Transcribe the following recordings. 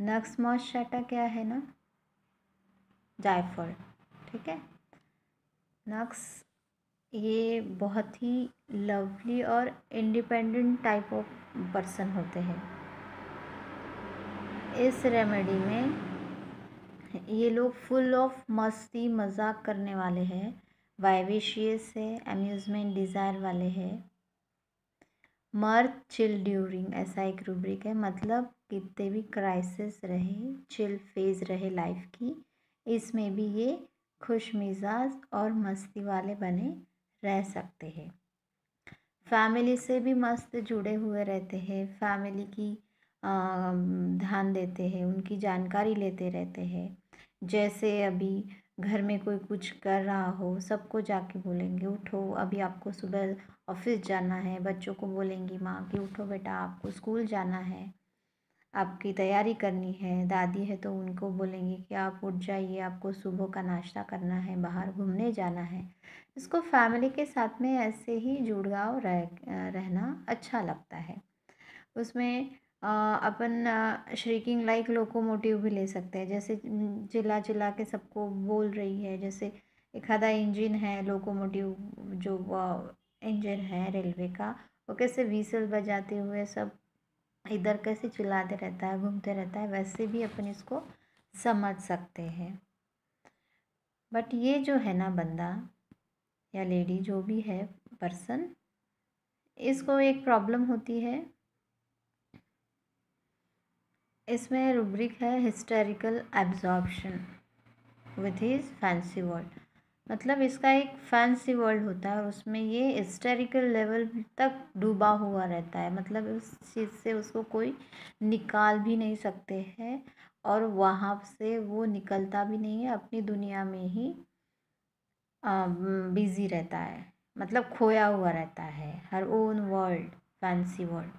नक्स मॉस्टाटा क्या है ना जायफल ठीक है नक्स ये बहुत ही लवली और इंडिपेंडेंट टाइप ऑफ पर्सन होते हैं इस रेमेडी में ये लोग फुल ऑफ मस्ती मजाक करने वाले हैं वाइविशियस है अम्यूज़मेंट डिज़ायर वाले हैं मर्ज चिल ड्यूरिंग ऐसा एक रूब्रिक है मतलब कितने भी क्राइसिस रहे चिल फेज रहे लाइफ की इसमें भी ये खुश मिजाज और मस्ती वाले बने रह सकते हैं फैमिली से भी मस्त जुड़े हुए रहते हैं फैमिली की ध्यान देते हैं उनकी जानकारी लेते रहते हैं जैसे अभी घर में कोई कुछ कर रहा हो सबको जाके बोलेंगे उठो अभी आपको सुबह ऑफिस जाना है बच्चों को बोलेंगी माँ कि उठो बेटा आपको स्कूल जाना है आपकी तैयारी करनी है दादी है तो उनको बोलेंगे कि आप उठ जाइए आपको सुबह का नाश्ता करना है बाहर घूमने जाना है इसको फैमिली के साथ में ऐसे ही जुड़ाव रह रहना अच्छा लगता है उसमें अपन श्रीकिंग लाइक लोकोमोटिव भी ले सकते हैं जैसे चिल्ला चिल्ला के सबको बोल रही है जैसे एक आधा इंजन है लोकोमोटिव जो इंजन है रेलवे का वो कैसे व्हीसल बजाते हुए सब इधर कैसे चिल्लाते रहता है घूमते रहता है वैसे भी अपन इसको समझ सकते हैं बट ये जो है ना बंदा या लेडी जो भी है पर्सन इसको एक प्रॉब्लम होती है इसमें रूब्रिक है historical absorption with his fancy world मतलब इसका एक फैंसी वर्ल्ड होता है और उसमें ये हिस्टोरिकल लेवल तक डूबा हुआ रहता है मतलब उस चीज़ से उसको कोई निकाल भी नहीं सकते हैं और वहाँ से वो निकलता भी नहीं है अपनी दुनिया में ही बिज़ी रहता है मतलब खोया हुआ रहता है her own world fancy world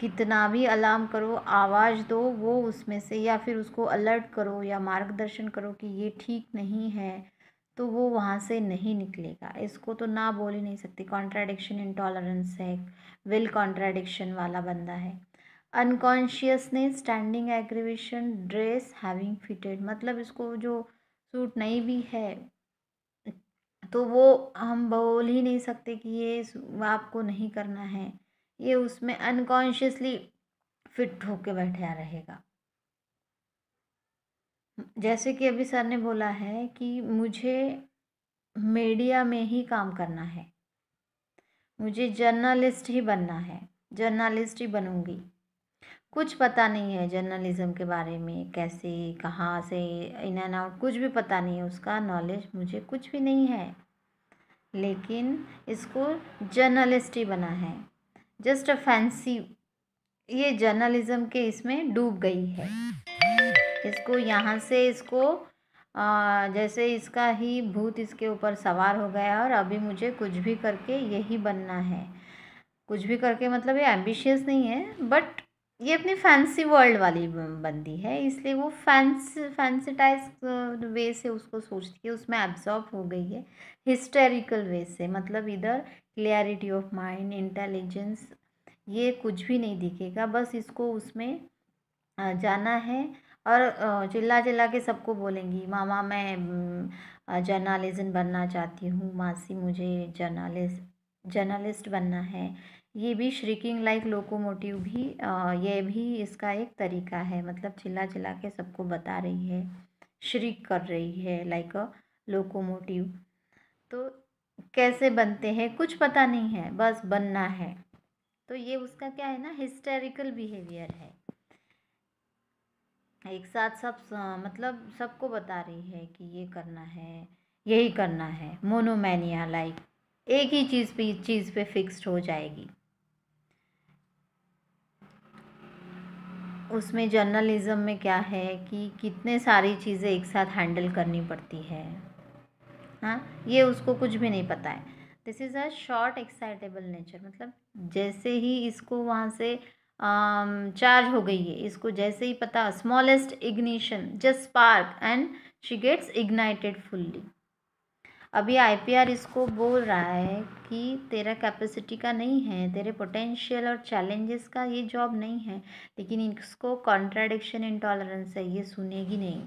कितना भी अलार्म करो आवाज़ दो वो उसमें से या फिर उसको अलर्ट करो या मार्गदर्शन करो कि ये ठीक नहीं है तो वो वहाँ से नहीं निकलेगा इसको तो ना बोल ही नहीं सकती कॉन्ट्राडिक्शन इंटॉलरेंस है विल कॉन्ट्राडिक्शन वाला बंदा है unconsciousness standing aggravation dress having fitted मतलब इसको जो सूट नहीं भी है तो वो हम बोल ही नहीं सकते कि ये आपको नहीं करना है ये उसमें अनकॉन्शियसली फिट होके बैठा रहेगा जैसे कि अभी सर ने बोला है कि मुझे मीडिया में ही काम करना है मुझे जर्नलिस्ट ही बनना है जर्नलिस्ट ही बनूंगी कुछ पता नहीं है जर्नलिज़म के बारे में कैसे कहाँ से इन एंड आउट कुछ भी पता नहीं है उसका नॉलेज मुझे कुछ भी नहीं है लेकिन इसको जर्नलिस्ट ही बना है जस्ट अ फैंसी ये जर्नलिज्म के इसमें डूब गई है इसको यहाँ से इसको आ, जैसे इसका ही भूत इसके ऊपर सवार हो गया और अभी मुझे कुछ भी करके यही बनना है कुछ भी करके मतलब ये एम्बिशियस नहीं है बट ये अपनी फैंसी वर्ल्ड वाली बनती है इसलिए वो फैंसी फैंसीटाइज वे से उसको सोचती है उसमें एब्जॉर्ब हो गई है हिस्टेरिकल वे से मतलब इधर क्लियरिटी ऑफ माइंड इंटेलिजेंस ये कुछ भी नहीं दिखेगा बस इसको उसमें जाना है और चिल्ला चिल्ला के सबको बोलेंगी मामा मैं जर्नालिज्म बनना चाहती हूँ मासी मुझे जर्नालिस्ट जर्नलिस्ट बनना है ये भी श्रिकिंग लाइक लोकोमोटिव भी ये भी इसका एक तरीका है मतलब चिल्ला चिल्ला के सबको बता रही है श्रीक कर रही है लाइक अ लोकोमोटिव तो कैसे बनते हैं कुछ पता नहीं है बस बनना है तो ये उसका क्या है ना हिस्टेरिकल बिहेवियर है एक साथ सब मतलब सबको बता रही है कि ये करना है यही करना है मोनोमैनिया लाइक एक ही चीज़ पे चीज़ पे फिक्स्ड हो जाएगी उसमें जर्नलिज्म में क्या है कि कितने सारी चीज़ें एक साथ हैंडल करनी पड़ती है हाँ ये उसको कुछ भी नहीं पता है this is a short excitable nature मतलब जैसे ही इसको वहाँ से चार्ज हो गई है इसको जैसे ही पता smallest ignition just spark and she gets ignited fully अभी आईपीआर इसको बोल रहा है कि तेरा कैपेसिटी का नहीं है तेरे पोटेंशियल और चैलेंजेस का ये जॉब नहीं है लेकिन इसको कॉन्ट्राडिक्शन इंटॉलरेंस है ये सुनेगी नहीं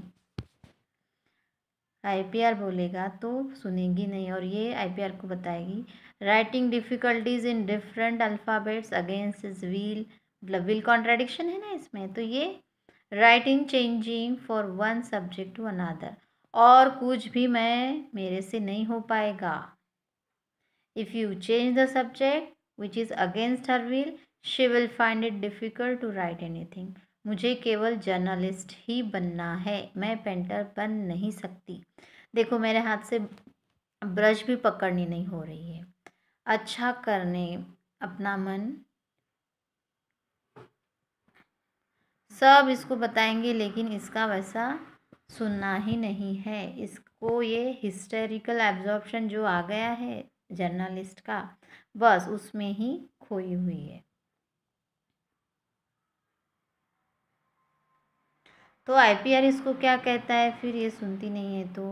आई पी आर बोलेगा तो सुनेगी नहीं और ये आई पी आर को बताएगी writing difficulties in different alphabets against his will मतलब व्हील कॉन्ट्राडिक्शन है ना इसमें तो ये writing changing for one subject to another और कुछ भी मैं मेरे से नहीं हो पाएगा if you change the subject which is against her will she will find it difficult to write anything मुझे केवल जर्नलिस्ट ही बनना है मैं पेंटर बन नहीं सकती देखो मेरे हाथ से ब्रश भी पकड़नी नहीं हो रही है अच्छा करने अपना मन सब इसको बताएंगे लेकिन इसका वैसा सुनना ही नहीं है इसको ये हिस्टेरिकल एब्जॉर्प्शन जो आ गया है जर्नलिस्ट का बस उसमें ही खोई हुई है तो आईपीआर इसको क्या कहता है फिर ये सुनती नहीं है तो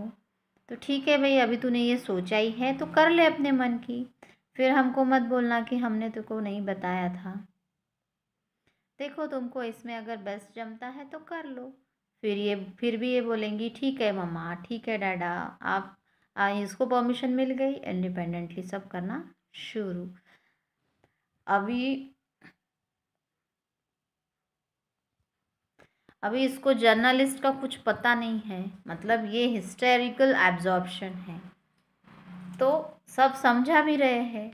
तो ठीक है भाई अभी तूने ये सोचा ही है तो कर ले अपने मन की फिर हमको मत बोलना कि हमने तुमको नहीं बताया था देखो तुमको इसमें अगर बेस्ट जमता है तो कर लो फिर ये फिर भी ये बोलेंगी ठीक है मम्मा ठीक है डैडा आप आ, इसको परमिशन मिल गई इंडिपेंडेंटली सब करना शुरू अभी अभी इसको जर्नलिस्ट का कुछ पता नहीं है मतलब ये हिस्टेरिकल एब्जॉर्बशन है तो सब समझा भी रहे हैं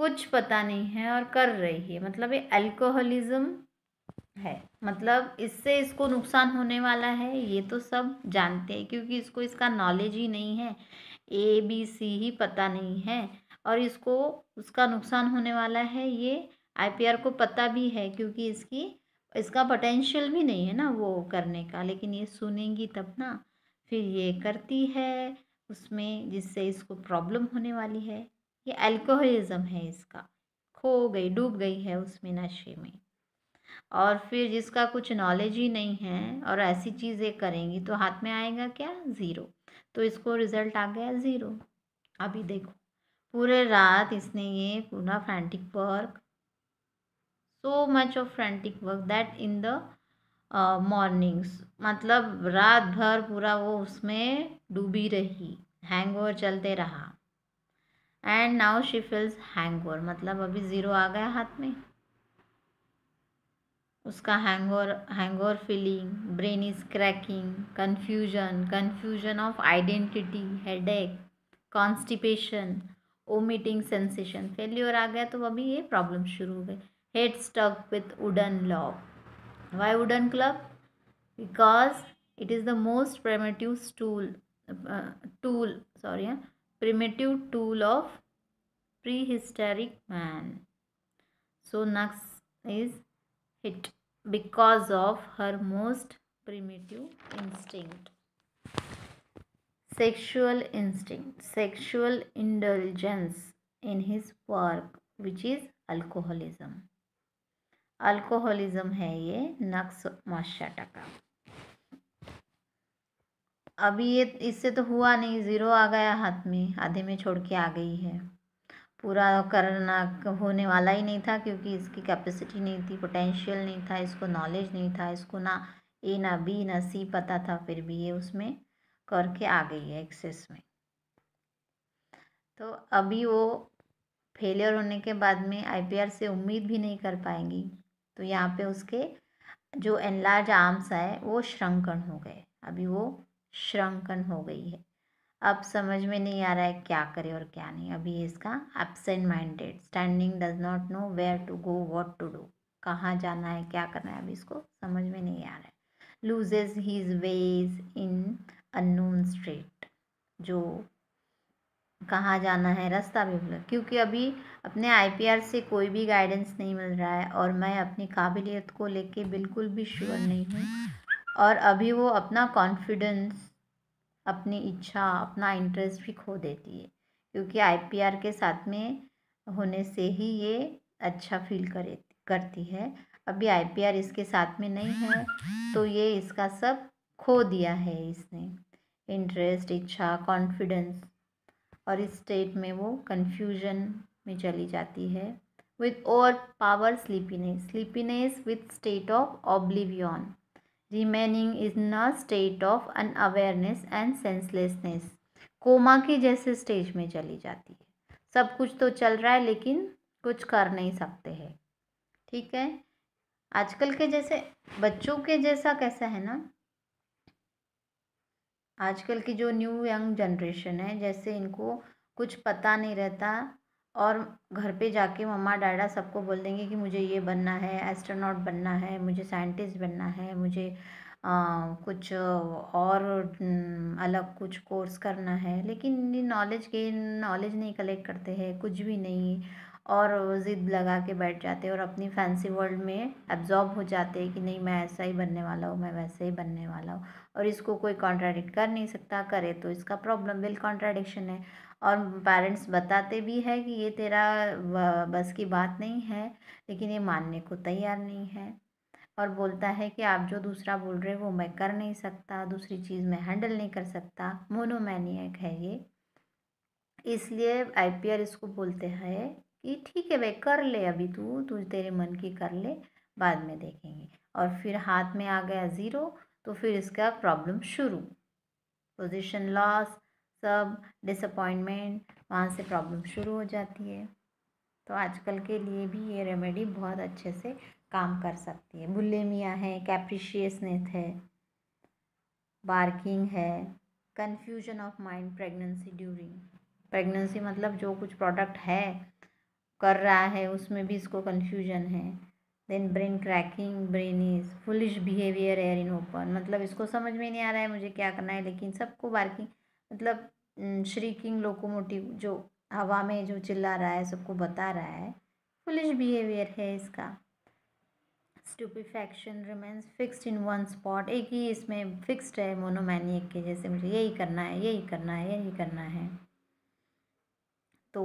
कुछ पता नहीं है और कर रही है मतलब ये अल्कोहलिज्म है मतलब इससे इसको नुकसान होने वाला है ये तो सब जानते हैं क्योंकि इसको इसका नॉलेज ही नहीं है ए बी सी ही पता नहीं है और इसको उसका नुकसान होने वाला है ये आईपीआर को पता भी है क्योंकि इसकी इसका पोटेंशियल भी नहीं है ना वो करने का लेकिन ये सुनेंगी तब ना फिर ये करती है उसमें जिससे इसको प्रॉब्लम होने वाली है ये अल्कोहलिज्म है इसका खो गई डूब गई है उसमें नशे में और फिर जिसका कुछ नॉलेज ही नहीं है और ऐसी चीज़ें करेंगी तो हाथ में आएगा क्या ज़ीरो तो इसको रिज़ल्ट आ गया ज़ीरो अभी देखो पूरे रात इसने ये पूरा frantic work so much of frantic work that in the mornings मतलब रात भर पूरा वो उसमें डूबी रही हैंग ओवर चलते रहा and now she feels over मतलब अभी ज़ीरो आ गया हाथ में उसका hang hangover feeling brain is cracking confusion confusion of identity headache constipation vomiting sensation failure आ गया तो अभी ये प्रॉब्लम शुरू हो गई head stuck with wooden log. Why wooden club? Because it is the most primitive tool, uh, tool sorry, uh, primitive tool of prehistoric man. So Nux is hit because of her most primitive instinct. Sexual instinct, sexual indulgence in his work, which is alcoholism. Alcoholism है ये नक्स माशा टका अभी ये इससे तो हुआ नहीं ज़ीरो आ गया हाथ में आधे में छोड़ के आ गई है पूरा करना होने वाला ही नहीं था क्योंकि इसकी कैपेसिटी नहीं थी पोटेंशियल नहीं था इसको नॉलेज नहीं था इसको ना ए ना बी ना सी पता था फिर भी ये उसमें करके आ गई है एक्सेस में तो अभी वो फेलियर होने के बाद में आईपीआर से उम्मीद भी नहीं कर पाएंगी तो यहाँ पे उसके जो एनलार्ज आर्म्स है वो श्रंकन हो गए अभी वो श्रंकन हो गई है अब समझ में नहीं आ रहा है क्या करे और क्या नहीं अभी इसका absent minded standing does not know where to go what to do कहाँ जाना है क्या करना है अभी इसको समझ में नहीं आ रहा है loses his ways in unknown street जो कहाँ जाना है रास्ता भी भूल क्योंकि अभी अपने आई से कोई भी गाइडेंस नहीं मिल रहा है और मैं अपनी काबिलियत को लेके बिल्कुल भी श्योर नहीं हूँ और अभी वो अपना कॉन्फिडेंस अपनी इच्छा अपना इंटरेस्ट भी खो देती है क्योंकि आई के साथ में होने से ही ये अच्छा फील करे करती है अभी आई इसके साथ में नहीं है तो ये इसका सब खो दिया है इसने इंटरेस्ट इच्छा कॉन्फिडेंस और इस स्टेट में वो कन्फ्यूजन में चली जाती है विद और power sleepiness sleepiness with state of oblivion remaining is a state of unawareness and senselessness coma की जैसे स्टेज में चली जाती है सब कुछ तो चल रहा है लेकिन कुछ कर नहीं सकते हैं ठीक है आजकल के जैसे बच्चों के जैसा कैसा है ना आजकल की जो न्यू यंग जनरेशन है जैसे इनको कुछ पता नहीं रहता और घर पे जाके मम्मा डैडा सबको बोल देंगे कि मुझे ये बनना है एस्ट्रोनॉट बनना है मुझे साइंटिस्ट बनना है मुझे आ, कुछ और अलग कुछ कोर्स करना है लेकिन नॉलेज गेन नॉलेज नहीं कलेक्ट करते हैं कुछ भी नहीं और ज़िद लगा के बैठ जाते हैं और अपनी फैंसी वर्ल्ड में एब्ज़ॉर्ब हो जाते हैं कि नहीं मैं ऐसा ही बनने वाला हूँ मैं वैसे ही बनने वाला हूँ और इसको कोई कॉन्ट्राडिक्ट कर नहीं सकता करे तो इसका प्रॉब्लम बिल कॉन्ट्राडिक्शन है और पेरेंट्स बताते भी है कि ये तेरा बस की बात नहीं है लेकिन ये मानने को तैयार नहीं है और बोलता है कि आप जो दूसरा बोल रहे हो वो मैं कर नहीं सकता दूसरी चीज़ मैं हैंडल नहीं कर सकता मोनोमैनियक है ये इसलिए आई इसको बोलते हैं कि ठीक है भाई कर ले अभी तू तू तेरे मन की कर ले बाद में देखेंगे और फिर हाथ में आ गया ज़ीरो तो फिर इसका प्रॉब्लम शुरू पोजीशन लॉस सब डिसअपॉइंटमेंट वहाँ से प्रॉब्लम शुरू हो जाती है तो आजकल के लिए भी ये रेमेडी बहुत अच्छे से काम कर सकती है बुलेमिया है कैप्रिशियसनेस है बार्किंग है confusion of mind pregnancy during pregnancy मतलब जो कुछ प्रोडक्ट है कर रहा है उसमें भी इसको कन्फ्यूजन है then brain cracking brain is foolish behaviour air in open मतलब इसको समझ में नहीं आ रहा है मुझे क्या करना है लेकिन सबको बार्किंग मतलब श्रीकिंग लोकोमोटिव जो हवा में जो चिल्ला रहा है सबको बता रहा है फुलिश बिहेवियर है इसका stupefaction remains fixed in one spot एक ही इसमें फिक्स्ड है मोनोमैनिक के जैसे मुझे यही करना है यही करना है यही करना है तो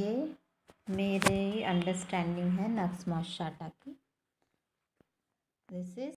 ये मेरे अंडरस्टैंडिंग है नक्स मॉशाटा की दिस इज